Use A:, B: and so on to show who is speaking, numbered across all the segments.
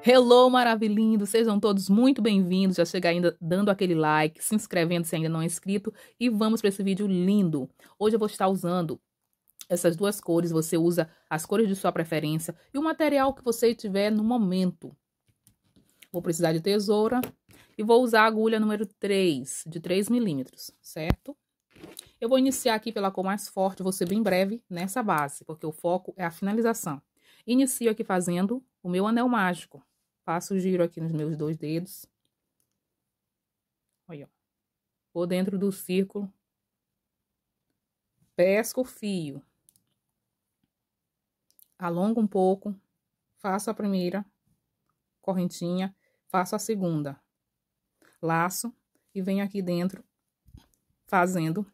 A: Hello, maravilhindo! Sejam todos muito bem-vindos. Já chega ainda dando aquele like, se inscrevendo se ainda não é inscrito e vamos para esse vídeo lindo. Hoje eu vou estar usando essas duas cores, você usa as cores de sua preferência e o material que você tiver no momento. Vou precisar de tesoura e vou usar a agulha número 3, de 3 milímetros, certo? Eu vou iniciar aqui pela cor mais forte, vou ser bem breve nessa base, porque o foco é a finalização. Inicio aqui fazendo o meu anel mágico. Passo o giro aqui nos meus dois dedos. Olha, Vou dentro do círculo. Pesco o fio. Alongo um pouco. Faço a primeira correntinha. Faço a segunda. Laço. E venho aqui dentro fazendo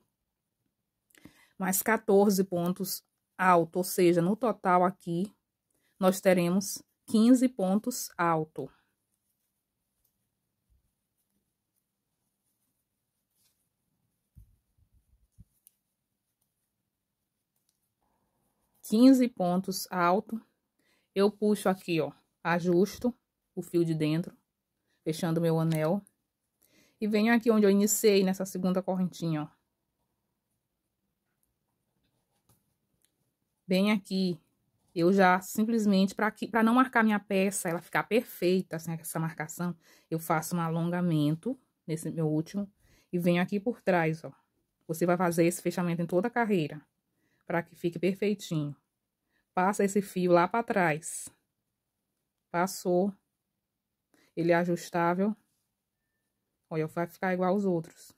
A: mais 14 pontos alto, ou seja, no total aqui nós teremos 15 pontos alto. Quinze pontos alto, eu puxo aqui, ó, ajusto o fio de dentro, fechando meu anel, e venho aqui onde eu iniciei nessa segunda correntinha, ó. Bem aqui, eu já simplesmente, para não marcar minha peça, ela ficar perfeita, assim, essa marcação, eu faço um alongamento nesse meu último e venho aqui por trás, ó. Você vai fazer esse fechamento em toda a carreira, para que fique perfeitinho. Passa esse fio lá para trás. Passou. Ele é ajustável. Olha, vai ficar igual aos outros.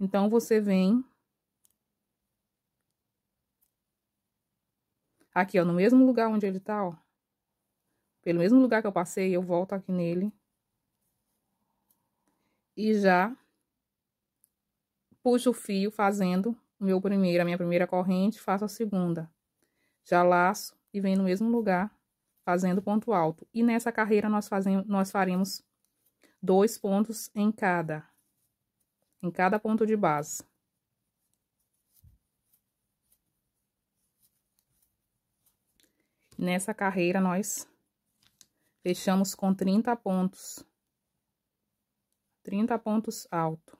A: Então, você vem Aqui, ó, no mesmo lugar onde ele tá, ó. Pelo mesmo lugar que eu passei, eu volto aqui nele. E já puxo o fio fazendo meu primeiro, a minha primeira corrente, faço a segunda. Já laço e venho no mesmo lugar fazendo ponto alto. E nessa carreira nós fazemos, nós faremos dois pontos em cada em cada ponto de base. Nessa carreira, nós fechamos com 30 pontos. 30 pontos alto.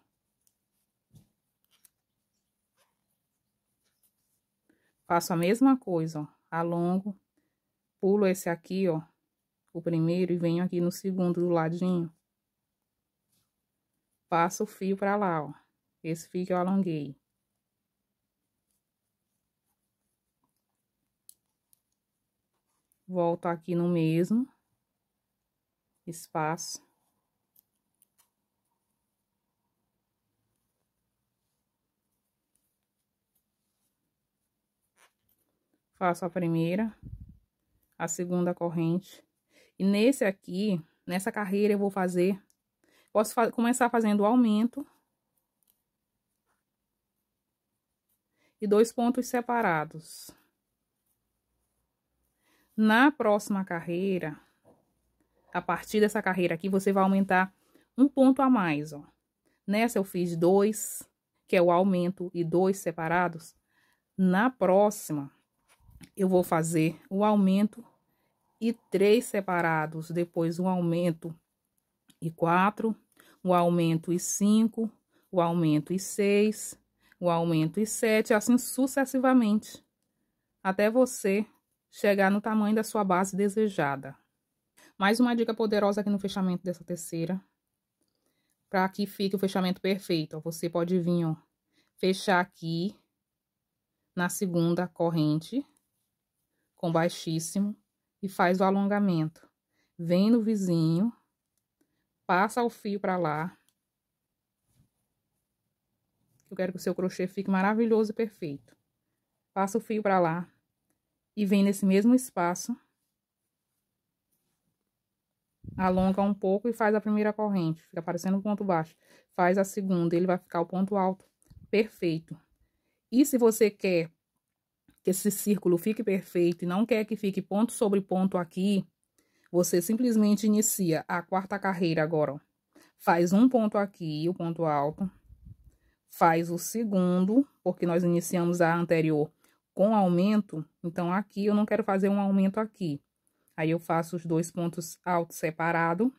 A: Faço a mesma coisa, ó. Alongo, pulo esse aqui, ó, o primeiro, e venho aqui no segundo do ladinho. Passo o fio pra lá, ó. Esse fio que eu alonguei. volta aqui no mesmo espaço. Faço a primeira, a segunda corrente. E nesse aqui, nessa carreira, eu vou fazer... Posso fa começar fazendo o aumento. E dois pontos separados. Na próxima carreira, a partir dessa carreira aqui, você vai aumentar um ponto a mais, ó. Nessa eu fiz dois, que é o aumento, e dois separados. Na próxima, eu vou fazer o aumento e três separados, depois um aumento e quatro, o um aumento e cinco, o um aumento e seis, o um aumento e sete, assim sucessivamente, até você chegar no tamanho da sua base desejada. Mais uma dica poderosa aqui no fechamento dessa terceira, para que fique o fechamento perfeito. Você pode vir, ó, fechar aqui na segunda corrente, com baixíssimo, e faz o alongamento. Vem no vizinho, passa o fio para lá. Eu quero que o seu crochê fique maravilhoso e perfeito. Passa o fio para lá, e vem nesse mesmo espaço, alonga um pouco e faz a primeira corrente, fica parecendo um ponto baixo. Faz a segunda, ele vai ficar o ponto alto, perfeito. E se você quer que esse círculo fique perfeito e não quer que fique ponto sobre ponto aqui, você simplesmente inicia a quarta carreira agora, Faz um ponto aqui, o ponto alto, faz o segundo, porque nós iniciamos a anterior com aumento, então aqui eu não quero fazer um aumento aqui. Aí eu faço os dois pontos altos separado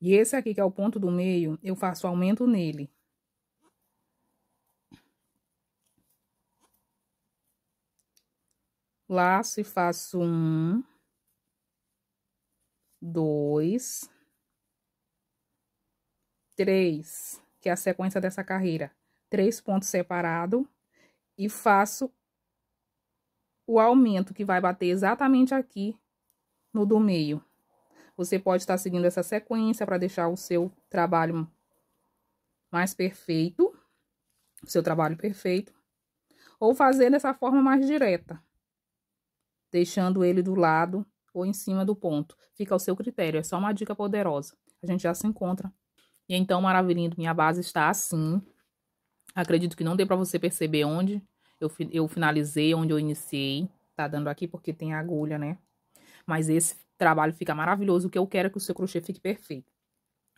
A: E esse aqui, que é o ponto do meio, eu faço aumento nele. Laço e faço um, dois, três, que é a sequência dessa carreira. Três pontos separados e faço o aumento que vai bater exatamente aqui no do meio. Você pode estar seguindo essa sequência para deixar o seu trabalho mais perfeito, o seu trabalho perfeito, ou fazer dessa forma mais direta, deixando ele do lado ou em cima do ponto. Fica ao seu critério, é só uma dica poderosa. A gente já se encontra. E então, maravilhinho, minha base está assim. Acredito que não dê para você perceber onde eu, eu finalizei onde eu iniciei. Tá dando aqui porque tem agulha, né? Mas esse trabalho fica maravilhoso. O que eu quero é que o seu crochê fique perfeito.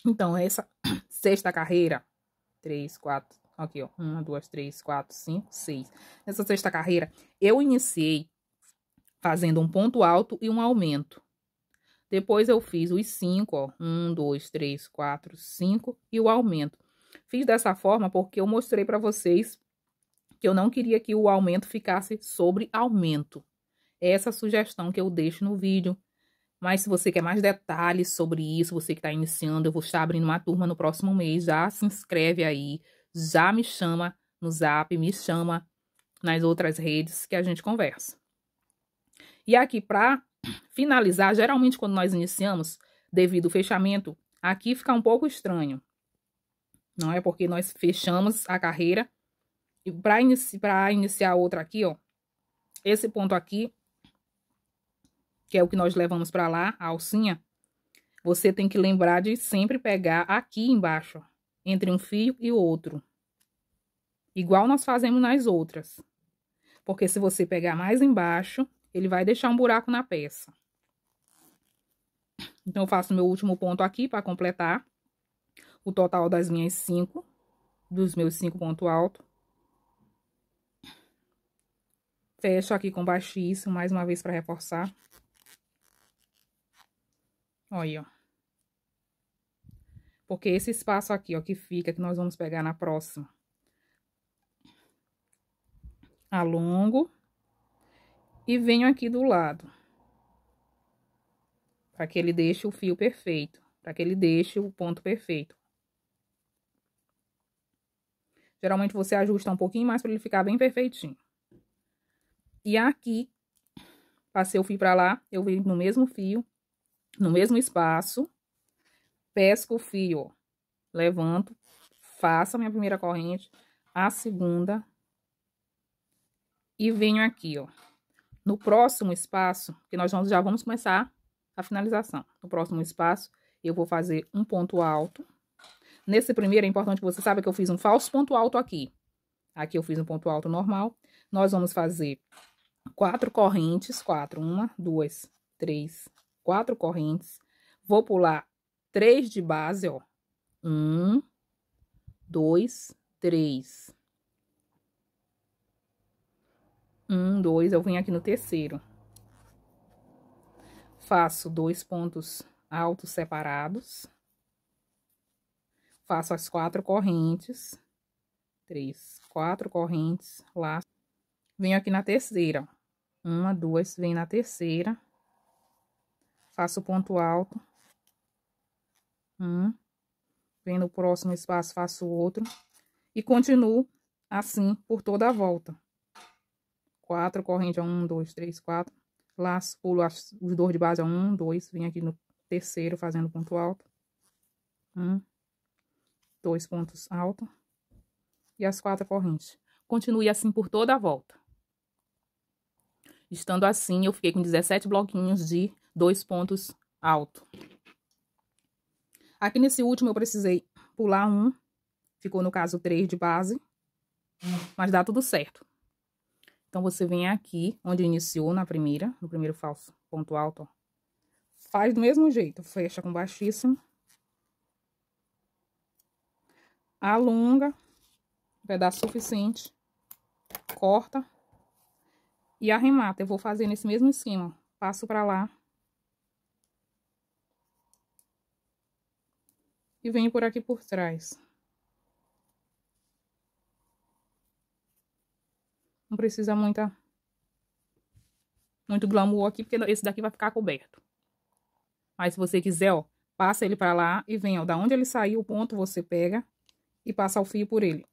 A: Então, essa sexta carreira, três, quatro, aqui, ó, uma, duas, três, quatro, cinco, seis. Nessa sexta carreira, eu iniciei fazendo um ponto alto e um aumento. Depois, eu fiz os cinco, ó, um, dois, três, quatro, cinco, e o aumento. Fiz dessa forma porque eu mostrei para vocês que eu não queria que o aumento ficasse sobre aumento. É essa sugestão que eu deixo no vídeo. Mas se você quer mais detalhes sobre isso, você que está iniciando, eu vou estar abrindo uma turma no próximo mês. Já se inscreve aí, já me chama no zap, me chama nas outras redes que a gente conversa. E aqui, para finalizar, geralmente quando nós iniciamos, devido ao fechamento, aqui fica um pouco estranho. Não é porque nós fechamos a carreira e para inici pra iniciar outra aqui, ó, esse ponto aqui, que é o que nós levamos para lá, a alcinha, você tem que lembrar de sempre pegar aqui embaixo, ó, entre um fio e outro. Igual nós fazemos nas outras. Porque se você pegar mais embaixo, ele vai deixar um buraco na peça. Então, eu faço meu último ponto aqui para completar o total das minhas cinco, dos meus cinco pontos altos. Fecho aqui com baixíssimo, mais uma vez para reforçar. Olha, ó. Porque esse espaço aqui, ó, que fica, que nós vamos pegar na próxima. Alongo. E venho aqui do lado. Para que ele deixe o fio perfeito. Para que ele deixe o ponto perfeito. Geralmente você ajusta um pouquinho mais para ele ficar bem perfeitinho. E aqui, passei o fio pra lá, eu venho no mesmo fio, no mesmo espaço, pesco o fio, ó, levanto, faço a minha primeira corrente, a segunda, e venho aqui, ó. No próximo espaço, que nós vamos, já vamos começar a finalização. No próximo espaço, eu vou fazer um ponto alto. Nesse primeiro, é importante que você saiba que eu fiz um falso ponto alto aqui. Aqui eu fiz um ponto alto normal. Nós vamos fazer quatro correntes, quatro, uma, duas, três, quatro correntes. Vou pular três de base, ó. Um, dois, três. Um, dois, eu venho aqui no terceiro. Faço dois pontos altos separados. Faço as quatro correntes. Três, quatro correntes, laço. Venho aqui na terceira, ó uma, duas, vem na terceira. Faço ponto alto. Um. Vem no próximo espaço, faço outro. E continuo assim por toda a volta. Quatro, corrente a é um, dois, três, quatro. Laço, pulo as, os dois de base a é um, dois. Vem aqui no terceiro, fazendo ponto alto. Um. Dois pontos alto. E as quatro correntes. Continue assim por toda a volta. Estando assim, eu fiquei com 17 bloquinhos de dois pontos alto. Aqui nesse último eu precisei pular um, ficou no caso três de base, mas dá tudo certo. Então, você vem aqui, onde iniciou na primeira, no primeiro falso, ponto alto, ó. Faz do mesmo jeito, fecha com baixíssimo. Alonga, vai dar suficiente, corta, e arremata. Eu vou fazer nesse mesmo esquema. Passo pra lá. E venho por aqui por trás. Não precisa muita... Muito glamour aqui, porque esse daqui vai ficar coberto. Mas se você quiser, ó, passa ele pra lá e vem, ó, da onde ele saiu o ponto, você pega e passa o fio por ele.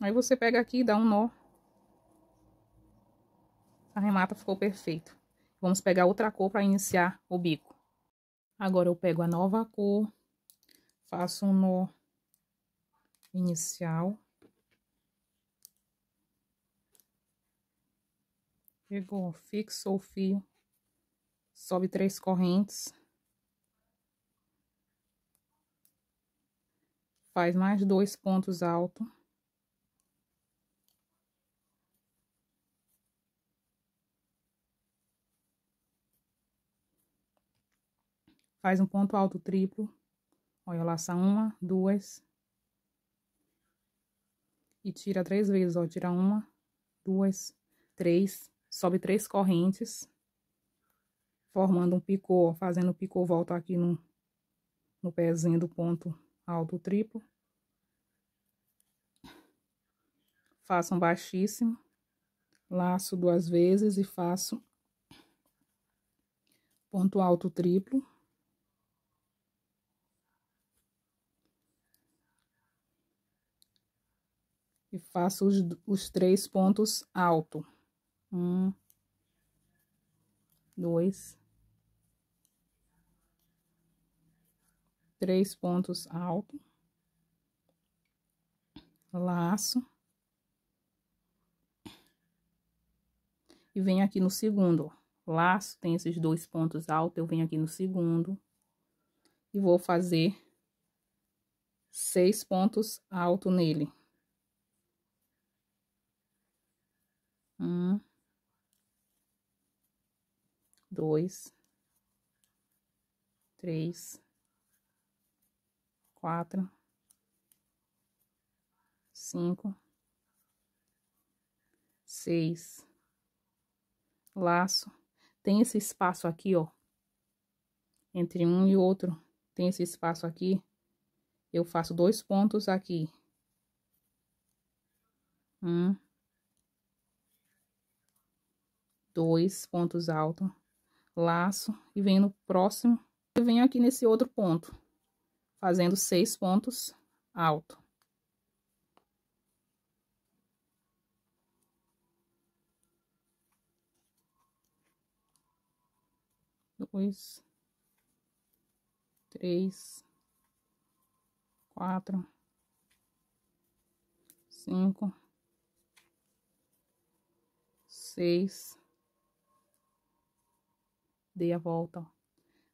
A: Aí você pega aqui e dá um nó remata ficou perfeito. Vamos pegar outra cor para iniciar o bico. Agora, eu pego a nova cor, faço um nó inicial. Pegou, fixo o fio, sobe três correntes. Faz mais dois pontos altos. faz um ponto alto triplo, olha, laça uma, duas, e tira três vezes, ó, tira uma, duas, três, sobe três correntes, formando um picô, ó, fazendo o picô volta aqui no, no pezinho do ponto alto triplo. Faço um baixíssimo, laço duas vezes e faço ponto alto triplo. faço os, os três pontos alto. Um, dois, três pontos alto, laço. E venho aqui no segundo, Laço, tem esses dois pontos altos, eu venho aqui no segundo. E vou fazer seis pontos alto nele. Um. Dois. Três. Quatro. Cinco. Seis. Laço. Tem esse espaço aqui, ó. Entre um e outro. Tem esse espaço aqui. Eu faço dois pontos aqui. Um dois pontos altos, laço, e venho no próximo, e venho aqui nesse outro ponto, fazendo seis pontos alto. Dois, três, quatro, cinco, seis, dei a volta, ó.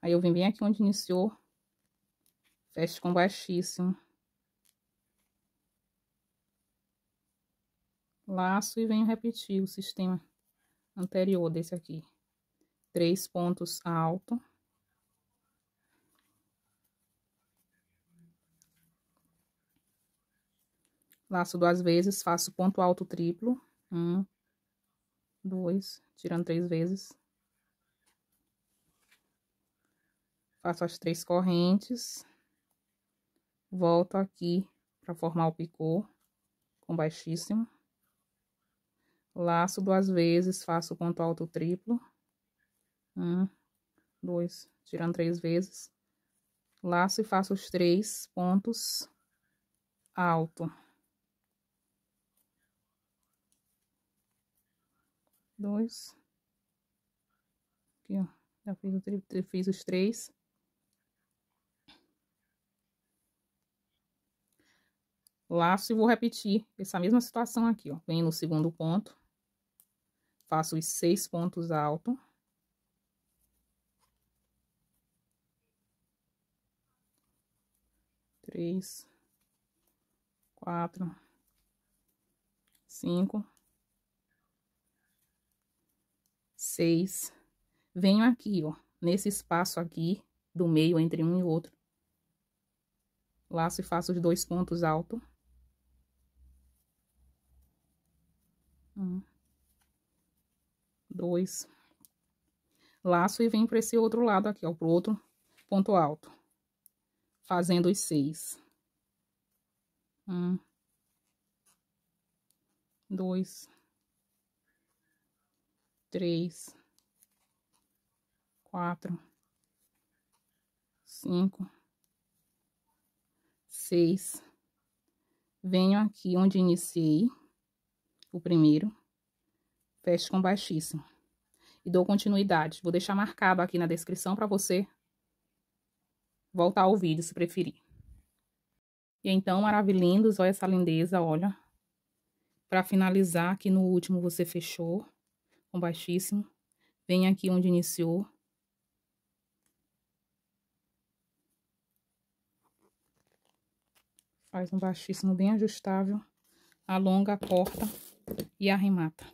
A: Aí eu vim bem aqui onde iniciou, fecho com baixíssimo. Laço e venho repetir o sistema anterior desse aqui. Três pontos alto. Laço duas vezes, faço ponto alto triplo. Um, dois, tirando três vezes. faço as três correntes, volto aqui para formar o picô com baixíssimo, laço duas vezes, faço o ponto alto triplo, um, dois, tirando três vezes, laço e faço os três pontos alto. Dois, aqui ó, já fiz, o, fiz os três, laço e vou repetir essa mesma situação aqui, ó. Venho no segundo ponto, faço os seis pontos altos. Três, quatro, cinco, seis. Venho aqui, ó, nesse espaço aqui do meio entre um e outro. Laço e faço os dois pontos altos. um, dois, laço e vem para esse outro lado aqui, ó, pro outro ponto alto, fazendo os seis. Um, dois, três, quatro, cinco, seis. Venho aqui onde iniciei o primeiro, fecho com baixíssimo. E dou continuidade. Vou deixar marcado aqui na descrição para você voltar ao vídeo se preferir. E então, maravilhindos, olha essa lindeza, olha. Para finalizar, aqui no último você fechou com baixíssimo. Vem aqui onde iniciou. Faz um baixíssimo bem ajustável. Alonga, corta e arremata.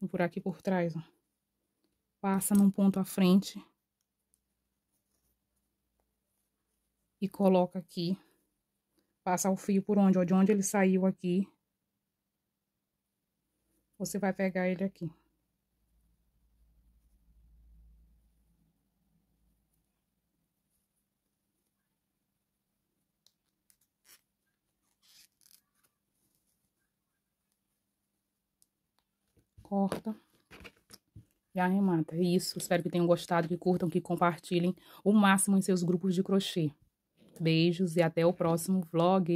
A: Vou por aqui por trás, ó. Passa num ponto à frente. E coloca aqui. Passa o fio por onde, ó, de onde ele saiu aqui. Você vai pegar ele aqui. corta e arremata. É isso. Espero que tenham gostado, que curtam, que compartilhem o máximo em seus grupos de crochê. Beijos e até o próximo vlog.